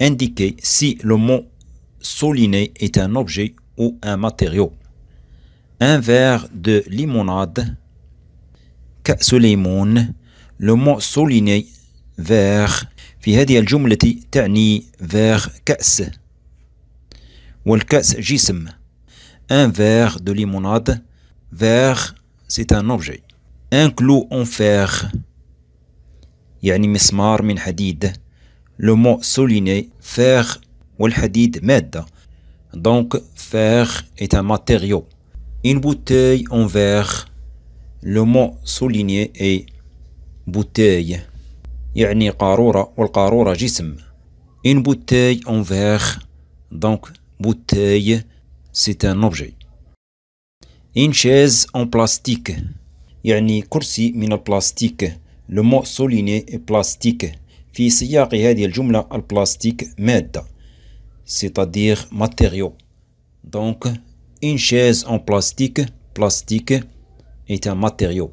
indiquer si le mot soliné est un objet ou un matériau. Un verre de limonade, كأس le mot soliné verre في هذه الجملة تعني verre كأس والكأس جسم un verre de limonade verre c'est un objet un clou en fer يعني مسمار من le mot souligné, fer ou le hadid med. Donc, fer est un matériau. Une bouteille en verre, le mot souligné est bouteille. يعني قارورة والقارورة جسم. Une bouteille en verre, donc bouteille, c'est un objet. Une chaise en plastique, يعني كرسي من plastique. Le mot souligné est plastique. في سياق هذه الجملة plastique, مادة c'est-à-dire matériaux. Donc, une chaise en plastique, plastique est un matériau.